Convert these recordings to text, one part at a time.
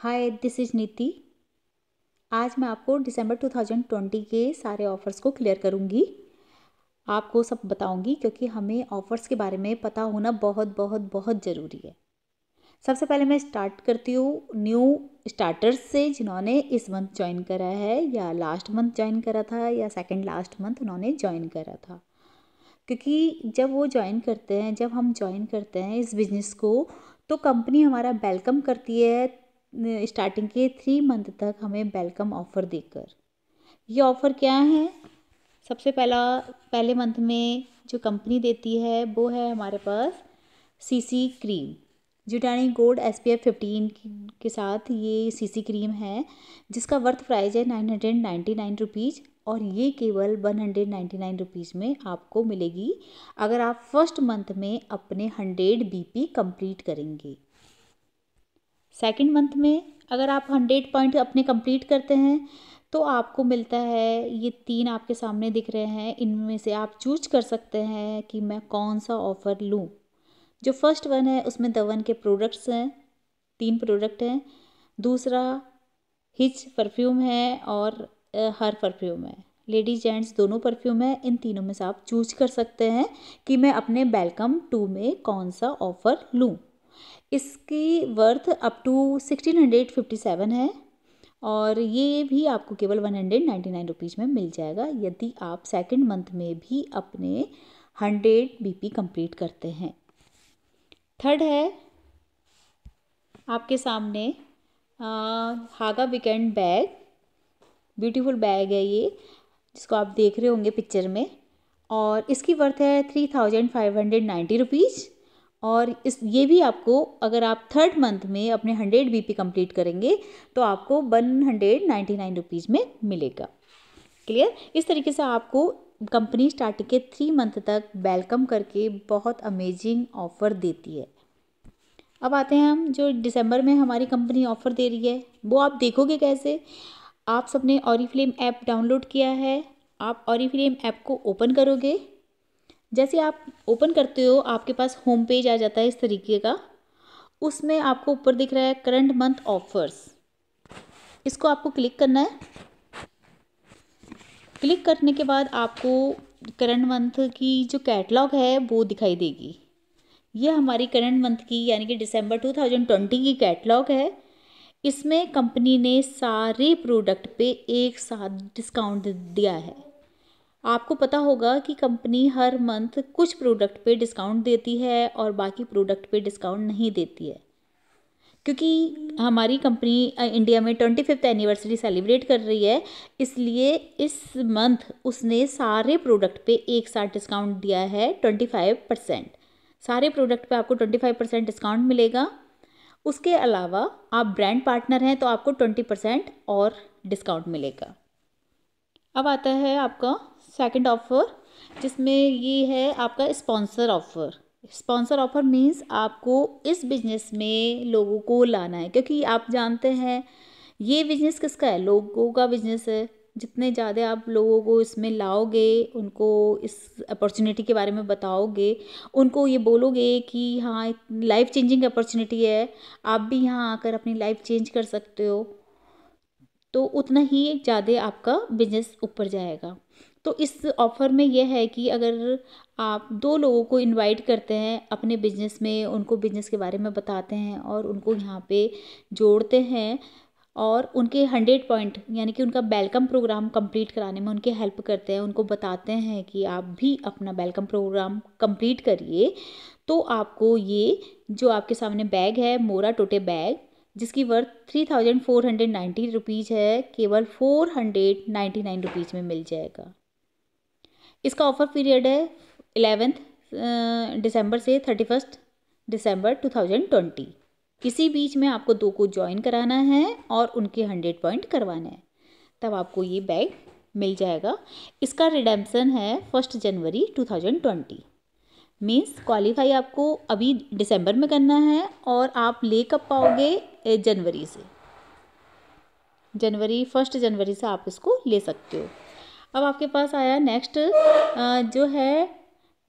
Hi this is नीति आज मैं आपको दिसंबर 2020 के सारे ऑफ़र्स को क्लियर करूँगी आपको सब बताऊँगी क्योंकि हमें ऑफ़र्स के बारे में पता होना बहुत बहुत बहुत ज़रूरी है सबसे पहले मैं स्टार्ट करती हूँ न्यू स्टार्टर्स से जिन्होंने इस मंथ ज्वाइन करा है या लास्ट मंथ ज्वाइन करा था या सेकेंड लास्ट मंथ उन्होंने ज्वाइन करा था क्योंकि जब वो ज्वाइन करते हैं जब हम ज्वाइन करते हैं इस बिज़नेस को तो कंपनी हमारा वेलकम करती है स्टार्टिंग के थ्री मंथ तक हमें वेलकम ऑफ़र देकर ये ऑफ़र क्या है सबसे पहला पहले मंथ में जो कंपनी देती है वो है हमारे पास सीसी क्रीम जुटानी gold S P F fifteen के साथ ये सीसी क्रीम है जिसका वर्थ प्राइस है nine hundred ninety nine rupees और ये केवल one hundred ninety nine rupees में आपको मिलेगी अगर आप फर्स्ट मंथ में अपने हंड्रेड बी पी कम्प्लीट करेंगे सेकेंड मंथ में अगर आप हंड्रेड पॉइंट अपने कंप्लीट करते हैं तो आपको मिलता है ये तीन आपके सामने दिख रहे हैं इनमें से आप चूज कर सकते हैं कि मैं कौन सा ऑफ़र लूँ जो फर्स्ट वन है उसमें दवन के प्रोडक्ट्स हैं तीन प्रोडक्ट हैं दूसरा हिच परफ्यूम है और हर परफ्यूम है लेडीज जेंट्स दोनों परफ्यूम है इन तीनों में से आप चूज कर सकते हैं कि मैं अपने वेलकम टू में कौन सा ऑफ़र लूँ इसकी worth up to sixteen hundred fifty seven है और ये भी आपको केवल one hundred ninety nine rupees में मिल जाएगा यदि आप सेकेंड मंथ में भी अपने हंड्रेड बीपी कंप्लीट करते हैं थर्ड है आपके सामने आ, हागा वीकेंड बैग ब्यूटीफुल बैग है ये जिसको आप देख रहे होंगे पिक्चर में और इसकी वर्थ है three thousand five hundred ninety rupees और इस ये भी आपको अगर आप थर्ड मंथ में अपने हंड्रेड बी पी करेंगे तो आपको one hundred ninety nine rupees में मिलेगा क्लियर इस तरीके से आपको कंपनी स्टार्टिंग के थ्री मंथ तक वेलकम करके बहुत अमेजिंग ऑफ़र देती है अब आते हैं हम जो दिसंबर में हमारी कंपनी ऑफ़र दे रही है वो आप देखोगे कैसे आप सबने ऑरी ऐप डाउनलोड किया है आप ऑरी ऐप को ओपन करोगे जैसे आप ओपन करते हो आपके पास होम पेज आ जाता है इस तरीके का उसमें आपको ऊपर दिख रहा है करंट मंथ ऑफर्स इसको आपको क्लिक करना है क्लिक करने के बाद आपको करंट मंथ की जो कैटलॉग है वो दिखाई देगी ये हमारी करंट मंथ की यानी कि दिसंबर 2020 की कैटलॉग है इसमें कंपनी ने सारे प्रोडक्ट पे एक साथ डिस्काउंट दिया है आपको पता होगा कि कंपनी हर मंथ कुछ प्रोडक्ट पे डिस्काउंट देती है और बाकी प्रोडक्ट पे डिस्काउंट नहीं देती है क्योंकि हमारी कंपनी इंडिया में ट्वेंटी फिफ्थ एनिवर्सरी सेलिब्रेट कर रही है इसलिए इस मंथ उसने सारे प्रोडक्ट पे एक साथ डिस्काउंट दिया है ट्वेंटी फाइव परसेंट सारे प्रोडक्ट पे आपको ट्वेंटी फाइव परसेंट डिस्काउंट मिलेगा उसके अलावा आप ब्रांड पार्टनर हैं तो आपको ट्वेंटी परसेंट और डिस्काउंट मिलेगा अब आता है आपका सेकंड ऑफ़र जिसमें ये है आपका sponsor offer sponsor offer means आपको इस बिज़नेस में लोगों को लाना है क्योंकि आप जानते हैं ये बिज़नेस किसका है लोगों का बिज़नेस है जितने ज़्यादा आप लोगों को इसमें लाओगे उनको इस अपॉर्चुनिटी के बारे में बताओगे उनको ये बोलोगे कि हाँ लाइफ चेंजिंग अपॉर्चुनिटी है आप भी यहाँ आकर अपनी लाइफ चेंज कर सकते हो तो उतना ही ज़्यादा आपका बिजनेस ऊपर जाएगा तो इस ऑफ़र में यह है कि अगर आप दो लोगों को इनवाइट करते हैं अपने बिजनेस में उनको बिजनेस के बारे में बताते हैं और उनको यहाँ पे जोड़ते हैं और उनके हंड्रेड पॉइंट यानी कि उनका वेलकम प्रोग्राम कंप्लीट कराने में उनके हेल्प करते हैं उनको बताते हैं कि आप भी अपना वेलकम प्रोग्राम कंप्लीट करिए तो आपको ये जो आपके सामने बैग है मोरा टोटे बैग जिसकी worth three thousand four hundred ninety rupees है केवल four hundred ninety nine rupees में मिल जाएगा इसका ऑफर पीरियड है एलेवेंथ दिसंबर से thirty first December two thousand twenty इसी बीच में आपको दो को ज्वाइन कराना है और उनके हंड्रेड पॉइंट करवाना है तब आपको ये बैग मिल जाएगा इसका रिडेम्पसन है first January two thousand twenty means qualify आपको अभी दिसंबर में करना है और आप ले कब पाओगे जनवरी से जनवरी फर्स्ट जनवरी से आप इसको ले सकते हो अब आपके पास आया नेक्स्ट जो है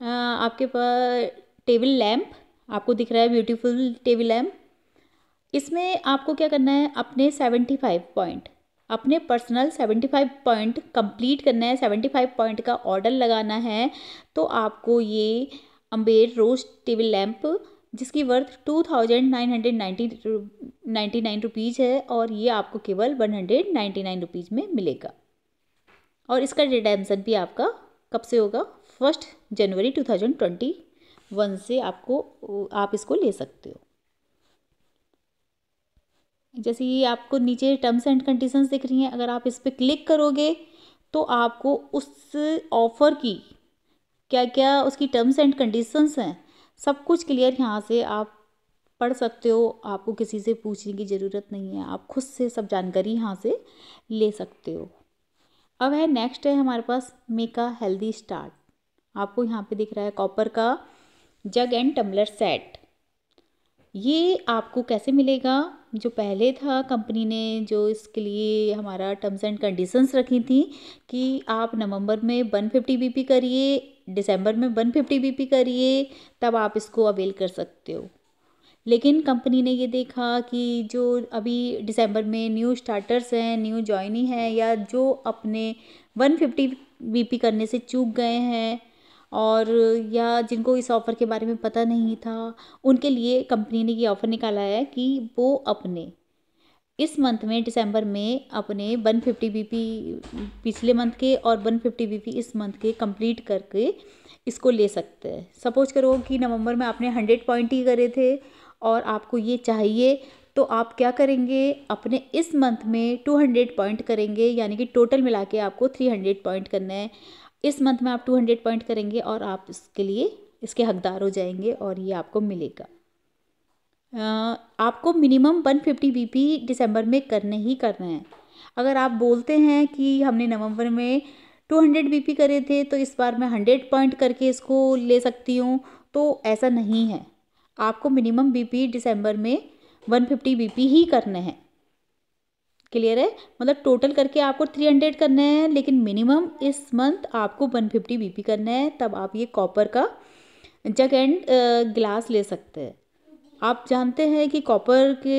आपके पास टेबल लैम्प आपको दिख रहा है ब्यूटीफुल टेबल लैम्प इसमें आपको क्या करना है अपने सेवेंटी फाइव पॉइंट अपने personal seventy five point complete करना है सेवेंटी फाइव पॉइंट का ऑर्डर लगाना है तो आपको ये अम्बेर रोज टेबल लैम्प जिसकी worth two thousand nine hundred ninety ninety nine rupees है और ये आपको केवल one hundred ninety nine rupees में मिलेगा और इसका रिडेम्सन भी आपका कब से होगा first January two thousand twenty one से आपको आप इसको ले सकते हो जैसे ये आपको नीचे टर्म्स एंड कंडीशंस दिख रही हैं अगर आप इस पर क्लिक करोगे तो आपको उस ऑफ़र की क्या क्या उसकी टर्म्स एंड कंडीशंस हैं सब कुछ क्लियर यहाँ से आप पढ़ सकते हो आपको किसी से पूछने की ज़रूरत नहीं है आप खुद से सब जानकारी यहाँ से ले सकते हो अब है नेक्स्ट है हमारे पास मेक अ हेल्दी स्टार्ट आपको यहाँ पे दिख रहा है कॉपर का जग एंड टम्बलर सेट ये आपको कैसे मिलेगा जो पहले था कंपनी ने जो इसके लिए हमारा टर्म्स एंड कंडीशंस रखी थी कि आप नवंबर में वन फिफ्टी बी करिए दिसंबर में वन फिफ्टी बी करिए तब आप इसको अवेल कर सकते हो लेकिन कंपनी ने ये देखा कि जो अभी दिसंबर में न्यू स्टार्टर्स हैं न्यू जॉइनी हैं या जो अपने 150 बीपी करने से चूक गए हैं और या जिनको इस ऑफ़र के बारे में पता नहीं था उनके लिए कंपनी ने ये ऑफ़र निकाला है कि वो अपने इस मंथ में दिसंबर में अपने वन फिफ्टी बी पी पिछले मंथ के और वन फिफ्टी बी पी इस मंथ के कंप्लीट करके इसको ले सकते हैं सपोज करो कि नवंबर में आपने हंड्रेड पॉइंट ही करे थे और आपको ये चाहिए तो आप क्या करेंगे अपने इस मंथ में टू हंड्रेड पॉइंट करेंगे यानी कि टोटल मिला के आपको थ्री हंड्रेड पॉइंट करना है इस मंथ में आप टू हंड्रेड पॉइंट करेंगे और आप इसके लिए इसके हकदार हो जाएंगे और ये आपको मिलेगा आपको minimum one fifty B P दिसंबर में करने ही करना है अगर आप बोलते हैं कि हमने नवंबर में टू हंड्रेड बी पी करे थे तो इस बार मैं हंड्रेड पॉइंट करके इसको ले सकती हूँ तो ऐसा नहीं है आपको मिनिमम बी पी दिसंबर में वन फिफ्टी बी पी ही करने हैं क्लियर है मतलब टोटल करके आपको थ्री हंड्रेड करना है लेकिन मिनिमम इस मंथ आपको वन फिफ्टी बी करना है तब आप ये कॉपर का जग एंड ग्लास ले सकते हैं आप जानते हैं कि कॉपर के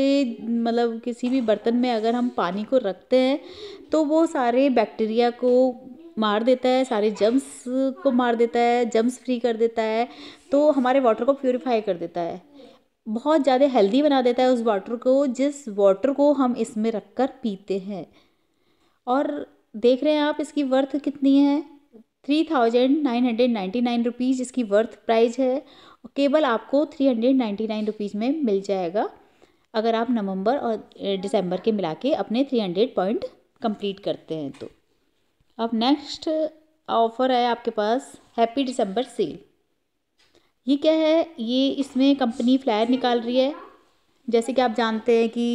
मतलब किसी भी बर्तन में अगर हम पानी को रखते हैं तो वो सारे बैक्टीरिया को मार देता है सारे जम्स को मार देता है जम्स फ्री कर देता है तो हमारे वाटर को प्योरीफाई कर देता है बहुत ज़्यादा हेल्दी बना देता है उस वाटर को जिस वाटर को हम इसमें रख कर पीते हैं और देख रहे हैं आप इसकी वर्थ कितनी है three thousand nine hundred ninety nine rupees इसकी वर्थ प्राइस है केवल आपको three hundred ninety nine rupees में मिल जाएगा अगर आप नवंबर और दिसंबर के मिला के अपने थ्री हंड्रेड पॉइंट कंप्लीट करते हैं तो अब नेक्स्ट ऑफ़र है आपके पास हैप्पी दिसंबर सेल ये क्या है ये इसमें कंपनी फ्लायर निकाल रही है जैसे कि आप जानते हैं कि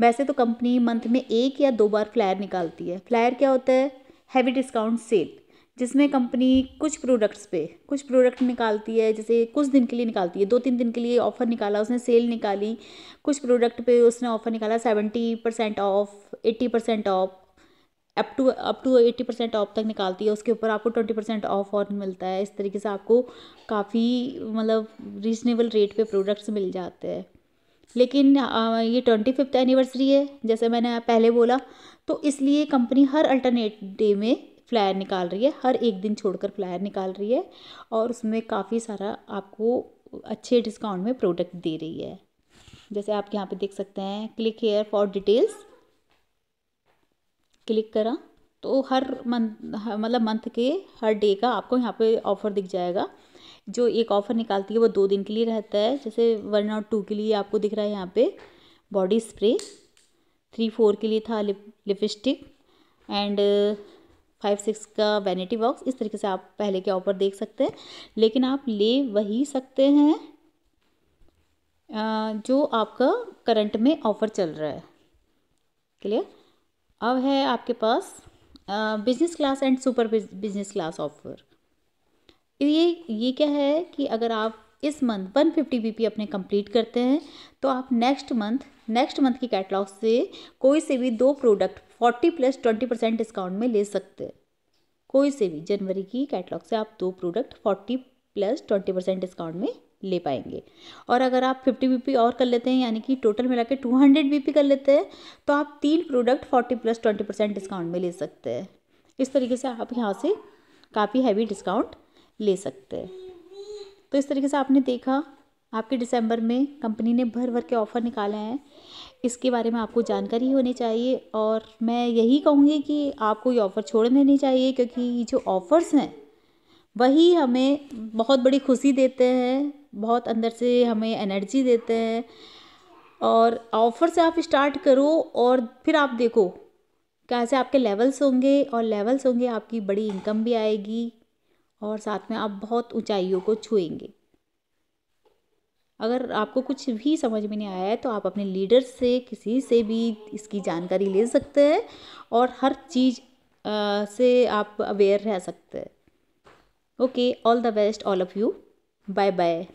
वैसे तो कंपनी मंथ में एक या दो बार फ्लायर निकालती है फ्लायर क्या होता है हैवी डिस्काउंट सेल जिसमें कंपनी कुछ प्रोडक्ट्स पे कुछ प्रोडक्ट निकालती है जैसे कुछ दिन के लिए निकालती है दो तीन दिन के लिए ऑफ़र निकाला उसने सेल निकाली कुछ प्रोडक्ट पे उसने ऑफ़र निकाला seventy percent off eighty percent off up to up to eighty percent off तक निकालती है उसके ऊपर आपको ट्वेंटी परसेंट ऑफ और मिलता है इस तरीके से आपको काफ़ी मतलब रीजनेबल रेट पे प्रोडक्ट्स मिल जाते हैं लेकिन ये ट्वेंटी फिफ्थ एनिवर्सरी है जैसे मैंने पहले बोला तो इसलिए कंपनी हर अल्टरनेट डे में फ्लायर निकाल रही है हर एक दिन छोड़कर फ्लायर निकाल रही है और उसमें काफ़ी सारा आपको अच्छे डिस्काउंट में प्रोडक्ट दे रही है जैसे आप यहाँ पे देख सकते हैं click here for details click करा तो हर मंथ मतलब मंथ के हर डे का आपको यहाँ पे ऑफ़र दिख जाएगा जो एक ऑफ़र निकालती है वो दो दिन के लिए रहता है जैसे वन और टू के लिए आपको दिख रहा है यहाँ पे बॉडी स्प्रे थ्री फोर के लिए था lip lipstick and five six का वैनिटी बॉक्स इस तरीके से आप पहले के ऑफर देख सकते हैं लेकिन आप ले वही सकते हैं जो आपका करंट में ऑफ़र चल रहा है क्लियर अब है आपके पास business class and super business class offer ये ये क्या है कि अगर आप इस month one fifty B P अपने कंप्लीट करते हैं तो आप नेक्स्ट मंथ नेक्स्ट मंथ की कैटलॉग से कोई से भी दो product forty plus twenty percent discount में ले सकते हैं कोई से भी जनवरी की कैटलॉग से आप दो product forty plus twenty percent discount में ले पाएंगे और अगर आप 50 बीपी और कर लेते हैं यानी कि टोटल मिला के टू हंड्रेड कर लेते हैं तो आप तीन प्रोडक्ट 40 प्लस 20 परसेंट डिस्काउंट में ले सकते हैं इस तरीके से आप यहाँ से काफ़ी हैवी डिस्काउंट ले सकते हैं तो इस तरीके से आपने देखा आपके दिसंबर में कंपनी ने भर भर के ऑफ़र निकाले हैं इसके बारे में आपको जानकारी होनी चाहिए और मैं यही कहूँगी कि आपको ये ऑफ़र छोड़ने नहीं चाहिए क्योंकि ये जो ऑफ़र्स हैं वही हमें बहुत बड़ी खुशी देते हैं बहुत अंदर से हमें एनर्जी देते हैं और ऑफ़र से आप स्टार्ट करो और फिर आप देखो कैसे आपके लेवल्स होंगे और लेवल्स होंगे आपकी बड़ी इनकम भी आएगी और साथ में आप बहुत ऊंचाइयों को छुएंगे अगर आपको कुछ भी समझ में नहीं आया है तो आप अपने लीडर से किसी से भी इसकी जानकारी ले सकते हैं और हर चीज़ से आप अवेयर रह सकते हैं Okay, all the best, all of you. Bye bye.